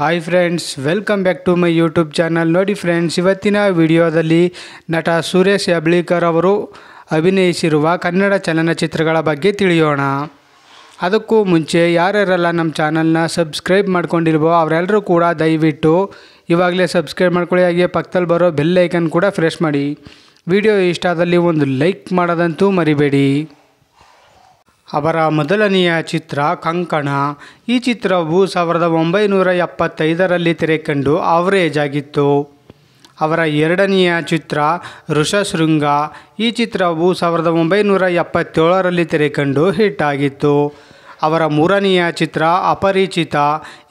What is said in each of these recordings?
hi friends welcome back to my YouTube channel ನೋಡಿ friends ಇವತ್ತಿನ ವಿಡಿಯೋದಲ್ಲಿ ನಟ ಸುರೇಶ್ ಅಬ್ಳಿಕರ್ ಅವರು ಅಭಿನಯಿಸಿರುವ ಕನ್ನಡ ಚಲನಚಿತ್ರಗಳ ಬಗ್ಗೆ ತಿಳಿಯೋಣ ಅದಕ್ಕೂ ಮುಂಚೆ ಯಾರ್ಯಾರೆಲ್ಲ ನಮ್ಮ ಚಾನಲ್ನ ಸಬ್ಸ್ಕ್ರೈಬ್ ಮಾಡ್ಕೊಂಡಿಲ್ವೋ ಅವರೆಲ್ಲರೂ ಕೂಡ ದಯವಿಟ್ಟು ಇವಾಗಲೇ ಸಬ್ಸ್ಕ್ರೈಬ್ ಮಾಡ್ಕೊಳ್ಳಿ ಹಾಗೆ ಪಕ್ಕದಲ್ಲಿ ಬರೋ ಬೆಲ್ ಐಕನ್ ಕೂಡ ಫ್ರೆಶ್ ಮಾಡಿ ವಿಡಿಯೋ ಇಷ್ಟ ಆದಲ್ಲಿ ಒಂದು ಲೈಕ್ ಮಾಡೋದಂತೂ ಮರಿಬೇಡಿ ಅವರ ಮೊದಲನೆಯ ಚಿತ್ರ ಕಂಕಣ ಈ ಚಿತ್ರವು ಸಾವಿರದ ಒಂಬೈನೂರ ಎಪ್ಪತ್ತೈದರಲ್ಲಿ ತೆರೆಕಂಡು ಆವರೇಜ್ ಆಗಿತ್ತು ಅವರ ಎರಡನೆಯ ಚಿತ್ರ ಋಷಶೃಂಗ ಈ ಚಿತ್ರವು ಸಾವಿರದ ಒಂಬೈನೂರ ಎಪ್ಪತ್ತೇಳರಲ್ಲಿ ತೆರೆಕಂಡು ಹಿಟ್ ಆಗಿತ್ತು ಅವರ ಮೂರನೆಯ ಚಿತ್ರ ಅಪರಿಚಿತ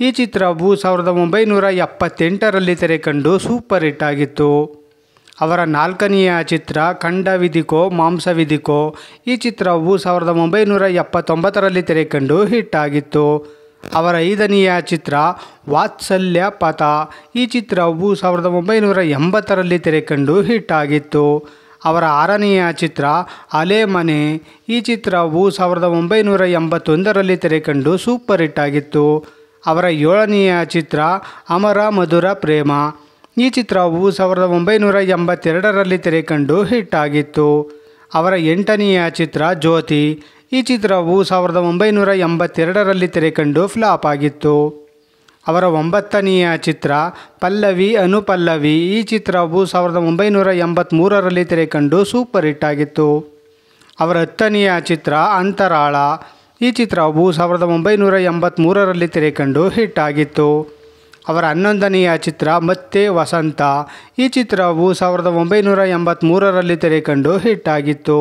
ಈ ಚಿತ್ರವು ಸಾವಿರದ ಒಂಬೈನೂರ ಎಪ್ಪತ್ತೆಂಟರಲ್ಲಿ ತೆರೆಕಂಡು ಸೂಪರ್ ಹಿಟ್ ಆಗಿತ್ತು ಅವರ ನಾಲ್ಕನೆಯ ಚಿತ್ರ ಖಂಡವಿದಿಕೋ ಮಾಂಸವಿದಿಕೋ ಈ ಚಿತ್ರವು ಸಾವಿರದ ಒಂಬೈನೂರ ಎಪ್ಪತ್ತೊಂಬತ್ತರಲ್ಲಿ ತೆರೆಕಂಡು ಹಿಟ್ ಆಗಿತ್ತು ಅವರ ಐದನೆಯ ಚಿತ್ರ ವಾತ್ಸಲ್ಯ ಪಥ ಈ ಚಿತ್ರವು ಸಾವಿರದ ಒಂಬೈನೂರ ಎಂಬತ್ತರಲ್ಲಿ ತೆರೆಕಂಡು ಹಿಟ್ ಆಗಿತ್ತು ಅವರ ಆರನೆಯ ಚಿತ್ರ ಅಲೆ ಮನೆ ಈ ಚಿತ್ರವು ಸಾವಿರದ ಒಂಬೈನೂರ ಎಂಬತ್ತೊಂದರಲ್ಲಿ ತೆರೆಕಂಡು ಸೂಪರ್ ಹಿಟ್ ಆಗಿತ್ತು ಅವರ ಏಳನೆಯ ಚಿತ್ರ ಅಮರ ಮಧುರ ಪ್ರೇಮ ಈ ಚಿತ್ರವು ಸಾವಿರದ ಒಂಬೈನೂರ ಎಂಬತ್ತೆರಡರಲ್ಲಿ ತೆರೆಕಂಡು ಹಿಟ್ ಆಗಿತ್ತು ಅವರ ಎಂಟನೆಯ ಚಿತ್ರ ಜ್ಯೋತಿ ಈ ಚಿತ್ರವು ಸಾವಿರದ ಒಂಬೈನೂರ ಎಂಬತ್ತೆರಡರಲ್ಲಿ ತೆರೆಕಂಡು ಫ್ಲಾಪ್ ಆಗಿತ್ತು ಅವರ ಒಂಬತ್ತನೆಯ ಚಿತ್ರ ಪಲ್ಲವಿ ಅನುಪಲ್ಲವಿ ಈ ಚಿತ್ರವು ಸಾವಿರದ ಒಂಬೈನೂರ ಎಂಬತ್ತ್ಮೂರರಲ್ಲಿ ತೆರೆಕಂಡು ಸೂಪರ್ ಹಿಟ್ ಆಗಿತ್ತು ಅವರ ಹತ್ತನೆಯ ಚಿತ್ರ ಅಂತರಾಳ ಈ ಚಿತ್ರವು ಸಾವಿರದ ಒಂಬೈನೂರ ಎಂಬತ್ತ್ಮೂರರಲ್ಲಿ ತೆರೆಕಂಡು ಹಿಟ್ ಆಗಿತ್ತು ಅವರ ಹನ್ನೊಂದನೆಯ ಚಿತ್ರ ಮತ್ತೆ ವಸಂತ ಈ ಚಿತ್ರವು ಸಾವಿರದ ಒಂಬೈನೂರ ಎಂಬತ್ತ್ಮೂರರಲ್ಲಿ ತೆರೆಕಂಡು ಹಿಟ್ ಆಗಿತ್ತು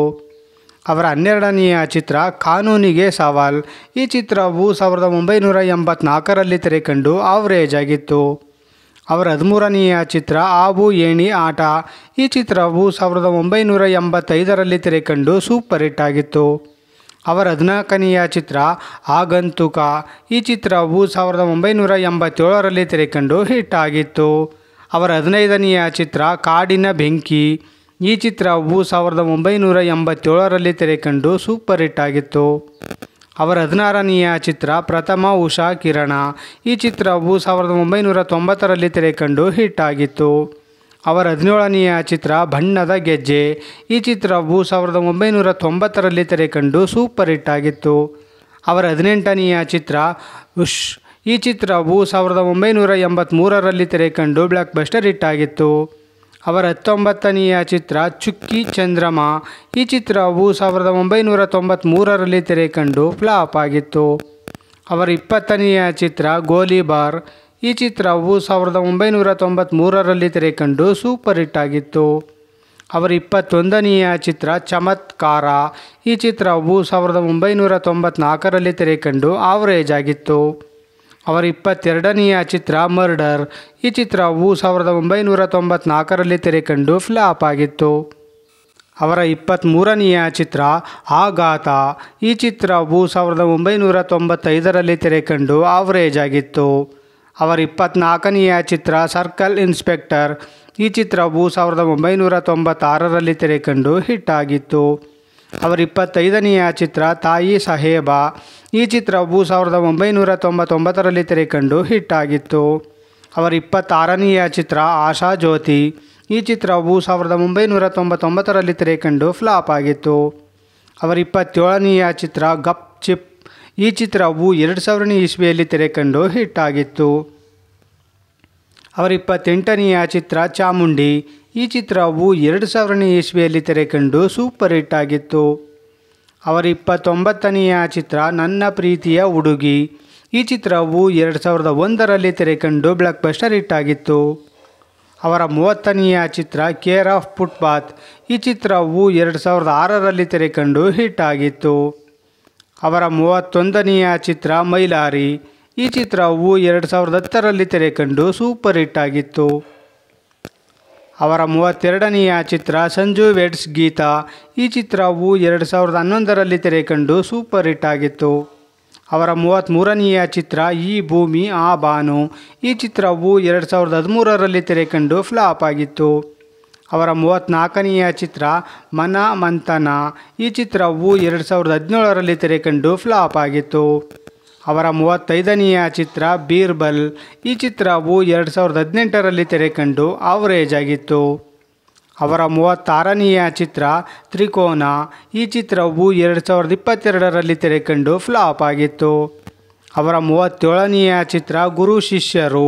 ಅವರ ಹನ್ನೆರಡನೆಯ ಚಿತ್ರ ಕಾನೂನಿಗೆ ಸವಾಲ್ ಈ ಚಿತ್ರವು ಸಾವಿರದ ಒಂಬೈನೂರ ಎಂಬತ್ನಾಲ್ಕರಲ್ಲಿ ತೆರೆಕಂಡು ಆವ್ರೇಜ್ ಆಗಿತ್ತು ಅವರ ಹದಿಮೂರನೆಯ ಚಿತ್ರ ಆಬು ಏಣಿ ಆಟ ಈ ಚಿತ್ರವು ಸಾವಿರದ ಒಂಬೈನೂರ ಎಂಬತ್ತೈದರಲ್ಲಿ ತೆರೆಕಂಡು ಸೂಪರ್ ಹಿಟ್ ಆಗಿತ್ತು ಅವರ ಹದಿನಾಲ್ಕನೆಯ ಚಿತ್ರ ಆಗಂತುಕ ಈ ಚಿತ್ರವು ಸಾವಿರದ ಒಂಬೈನೂರ ಎಂಬತ್ತೇಳರಲ್ಲಿ ತೆರೆಕೊಂಡು ಹಿಟ್ ಆಗಿತ್ತು ಅವರ ಹದಿನೈದನೆಯ ಚಿತ್ರ ಕಾಡಿನ ಬೆಂಕಿ ಈ ಚಿತ್ರವು ಸಾವಿರದ ಒಂಬೈನೂರ ಎಂಬತ್ತೇಳರಲ್ಲಿ ತೆರೆಕಂಡು ಸೂಪರ್ ಹಿಟ್ ಆಗಿತ್ತು ಅವರ ಹದಿನಾರನೆಯ ಚಿತ್ರ ಪ್ರಥಮ ಉಷಾ ಕಿರಣ ಈ ಚಿತ್ರವು ಸಾವಿರದ ಒಂಬೈನೂರ ತೊಂಬತ್ತರಲ್ಲಿ ತೆರೆಕೊಂಡು ಹಿಟ್ ಆಗಿತ್ತು ಅವರ ಹದಿನೇಳನೆಯ ಚಿತ್ರ ಬಣ್ಣದ ಗೆಜ್ಜೆ ಈ ಚಿತ್ರವು ಸಾವಿರದ ಒಂಬೈನೂರ ತೊಂಬತ್ತರಲ್ಲಿ ತೆರೆಕಂಡು ಸೂಪರ್ ಹಿಟ್ ಆಗಿತ್ತು ಅವರ ಹದಿನೆಂಟನೆಯ ಚಿತ್ರ ಉಷ್ ಈ ಚಿತ್ರವು ಸಾವಿರದ ಒಂಬೈನೂರ ಎಂಬತ್ತ್ಮೂರರಲ್ಲಿ ತೆರೆಕಂಡು ಬ್ಲಾಕ್ ಬಸ್ಟರ್ ಹಿಟ್ ಆಗಿತ್ತು ಅವರ ಹತ್ತೊಂಬತ್ತನೆಯ ಚಿತ್ರ ಚುಕ್ಕಿ ಚಂದ್ರಮ ಈ ಚಿತ್ರವು ಸಾವಿರದ ಒಂಬೈನೂರ ತೊಂಬತ್ತ್ಮೂರರಲ್ಲಿ ತೆರೆಕಂಡು ಫ್ಲಾಪ್ ಆಗಿತ್ತು ಅವರ ಇಪ್ಪತ್ತನೆಯ ಚಿತ್ರ ಗೋಲಿಬಾರ್ ಈ ಚಿತ್ರವು ಸಾವಿರದ ಒಂಬೈನೂರ ತೊಂಬತ್ತ್ಮೂರರಲ್ಲಿ ತೆರೆಕಂಡು ಸೂಪರ್ ಹಿಟ್ ಆಗಿತ್ತು ಅವರ ಇಪ್ಪತ್ತೊಂದನೆಯ ಚಿತ್ರ ಚಮತ್ಕಾರ ಈ ಚಿತ್ರವು ಸಾವಿರದ ಒಂಬೈನೂರ ತೊಂಬತ್ನಾಲ್ಕರಲ್ಲಿ ತೆರೆಕಂಡು ಆವರೇಜ್ ಆಗಿತ್ತು ಅವರ ಇಪ್ಪತ್ತೆರಡನೆಯ ಚಿತ್ರ ಮರ್ಡರ್ ಈ ಚಿತ್ರವು ಸಾವಿರದ ಒಂಬೈನೂರ ತೊಂಬತ್ನಾಲ್ಕರಲ್ಲಿ ತೆರೆಕಂಡು ಫ್ಲಾಪ್ ಆಗಿತ್ತು ಅವರ ಇಪ್ಪತ್ತ್ಮೂರನೆಯ ಚಿತ್ರ ಆಘಾತ ಈ ಚಿತ್ರವು ಸಾವಿರದ ಒಂಬೈನೂರ ತೊಂಬತ್ತೈದರಲ್ಲಿ ತೆರೆಕಂಡು ಆವರೇಜ್ ಆಗಿತ್ತು ಅವರ ಇಪ್ಪತ್ನಾಲ್ಕನೆಯ ಚಿತ್ರ ಸರ್ಕಲ್ ಇನ್ಸ್ಪೆಕ್ಟರ್ ಈ ಚಿತ್ರವು ಸಾವಿರದ ಒಂಬೈನೂರ ತೊಂಬತ್ತಾರರಲ್ಲಿ ತೆರೆಕಂಡು ಹಿಟ್ಟಾಗಿತ್ತು ಅವರ ಇಪ್ಪತ್ತೈದನೆಯ ಚಿತ್ರ ತಾಯಿ ಸಾಹೇಬ ಈ ಚಿತ್ರವು ಸಾವಿರದ ಒಂಬೈನೂರ ತೊಂಬತ್ತೊಂಬತ್ತರಲ್ಲಿ ತೆರೆಕಂಡು ಹಿಟ್ಟಾಗಿತ್ತು ಅವರ ಇಪ್ಪತ್ತಾರನೆಯ ಚಿತ್ರ ಆಶಾ ಜ್ಯೋತಿ ಈ ಚಿತ್ರವು ಸಾವಿರದ ಒಂಬೈನೂರ ತೊಂಬತ್ತೊಂಬತ್ತರಲ್ಲಿ ತೆರೆಕಂಡು ಫ್ಲಾಪ್ ಆಗಿತ್ತು ಅವರ ಇಪ್ಪತ್ತೇಳನೆಯ ಚಿತ್ರ ಗಪ್ ಚಿಪ್ ಈ ಚಿತ್ರವು ಎರಡು ಸಾವಿರನೇ ಇಸ್ವಿಯಲ್ಲಿ ತೆರೆಕಂಡು ಹಿಟ್ ಆಗಿತ್ತು ಅವರ ಇಪ್ಪತ್ತೆಂಟನೆಯ ಚಿತ್ರ ಚಾಮುಂಡಿ ಈ ಚಿತ್ರವು ಎರಡು ಸಾವಿರನೇ ಇಸ್ವಿಯಲ್ಲಿ ತೆರೆಕಂಡು ಸೂಪರ್ ಹಿಟ್ ಆಗಿತ್ತು ಅವರ ಇಪ್ಪತ್ತೊಂಬತ್ತನೆಯ ಚಿತ್ರ ನನ್ನ ಪ್ರೀತಿಯ ಹುಡುಗಿ ಈ ಚಿತ್ರವು ಎರಡು ಸಾವಿರದ ಒಂದರಲ್ಲಿ ತೆರೆಕಂಡು ಬ್ಲಾಕ್ ಬಸ್ಟರ್ ಹಿಟ್ ಆಗಿತ್ತು ಅವರ ಮೂವತ್ತನೆಯ ಚಿತ್ರ ಕೇರ್ ಆಫ್ ಫುಟ್ಪಾತ್ ಈ ಚಿತ್ರವು ಎರಡು ಸಾವಿರದ ಆರರಲ್ಲಿ ತೆರೆಕಂಡು ಹಿಟ್ ಆಗಿತ್ತು ಅವರ ಮೂವತ್ತೊಂದನೆಯ ಚಿತ್ರ ಮೈಲಾರಿ ಈ ಚಿತ್ರವು ಎರಡು ಸಾವಿರದ ಹತ್ತರಲ್ಲಿ ತೆರೆ ಕಂಡು ಸೂಪರ್ ಹಿಟ್ ಆಗಿತ್ತು ಅವರ ಮೂವತ್ತೆರಡನೆಯ ಚಿತ್ರ ಸಂಜು ವೆಡ್ಸ್ ಗೀತಾ ಈ ಚಿತ್ರವು ಎರಡು ಸಾವಿರದ ಹನ್ನೊಂದರಲ್ಲಿ ತೆರೆ ಕಂಡು ಸೂಪರ್ ಹಿಟ್ ಆಗಿತ್ತು ಅವರ ಮೂವತ್ತ್ಮೂರನೆಯ ಚಿತ್ರ ಈ ಭೂಮಿ ಆ ಬಾನು ಈ ಚಿತ್ರವು ಎರಡು ಸಾವಿರದ ಹದಿಮೂರರಲ್ಲಿ ತೆರೆ ಕಂಡು ಫ್ಲಾಪ್ ಆಗಿತ್ತು ಅವರ ಮೂವತ್ತ್ನಾಲ್ಕನೆಯ ಚಿತ್ರ ಮನ ಮಂಥನ ಈ ಚಿತ್ರವು ಎರಡು ಸಾವಿರದ ಹದಿನೇಳರಲ್ಲಿ ತೆರೆಕಂಡು ಫ್ಲಾಪ್ ಆಗಿತ್ತು ಅವರ ಮೂವತ್ತೈದನೆಯ ಚಿತ್ರ ಬೀರ್ಬಲ್ ಈ ಚಿತ್ರವು ಎರಡು ಸಾವಿರದ ಹದಿನೆಂಟರಲ್ಲಿ ತೆರೆಕಂಡು ಆವರೇಜ್ ಆಗಿತ್ತು ಅವರ ಮೂವತ್ತಾರನೆಯ ಚಿತ್ರ ತ್ರಿಕೋನ ಈ ಚಿತ್ರವು ಎರಡು ಸಾವಿರದ ಇಪ್ಪತ್ತೆರಡರಲ್ಲಿ ತೆರೆಕಂಡು ಫ್ಲಾಪ್ ಆಗಿತ್ತು ಅವರ ಮೂವತ್ತೇಳನೆಯ ಚಿತ್ರ ಗುರು ಶಿಷ್ಯರು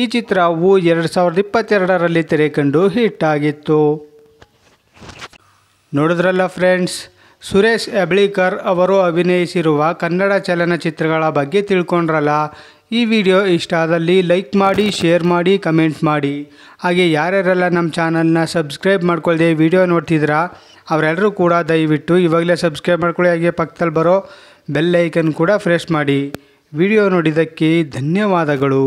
ಈ ಚಿತ್ರವು ಎರಡು ಸಾವಿರದ ಇಪ್ಪತ್ತೆರಡರಲ್ಲಿ ತೆರೆಕಂಡು ಹಿಟ್ ಆಗಿತ್ತು ನೋಡಿದ್ರಲ್ಲ ಫ್ರೆಂಡ್ಸ್ ಸುರೇಶ್ ಅಬಳಿಕರ್ ಅವರು ಅಭಿನಯಿಸಿರುವ ಕನ್ನಡ ಚಲನಚಿತ್ರಗಳ ಬಗ್ಗೆ ತಿಳ್ಕೊಂಡ್ರಲ್ಲ ಈ ವಿಡಿಯೋ ಇಷ್ಟ ಆದಲ್ಲಿ ಲೈಕ್ ಮಾಡಿ ಶೇರ್ ಮಾಡಿ ಕಮೆಂಟ್ ಮಾಡಿ ಹಾಗೆ ಯಾರ್ಯಾರೆಲ್ಲ ನಮ್ಮ ಚಾನಲ್ನ ಸಬ್ಸ್ಕ್ರೈಬ್ ಮಾಡ್ಕೊಳ್ಳದೆ ವಿಡಿಯೋ ನೋಡ್ತಿದ್ರ ಅವರೆಲ್ಲರೂ ಕೂಡ ದಯವಿಟ್ಟು ಇವಾಗಲೇ ಸಬ್ಸ್ಕ್ರೈಬ್ ಮಾಡ್ಕೊಳ್ಳಿ ಹಾಗೆ ಪಕ್ಕದಲ್ಲಿ ಬರೋ ಬೆಲ್ ಐಕನ್ ಕೂಡ ಫ್ರೆಶ್ ಮಾಡಿ ವಿಡಿಯೋ ನೋಡಿದ್ದಕ್ಕೆ ಧನ್ಯವಾದಗಳು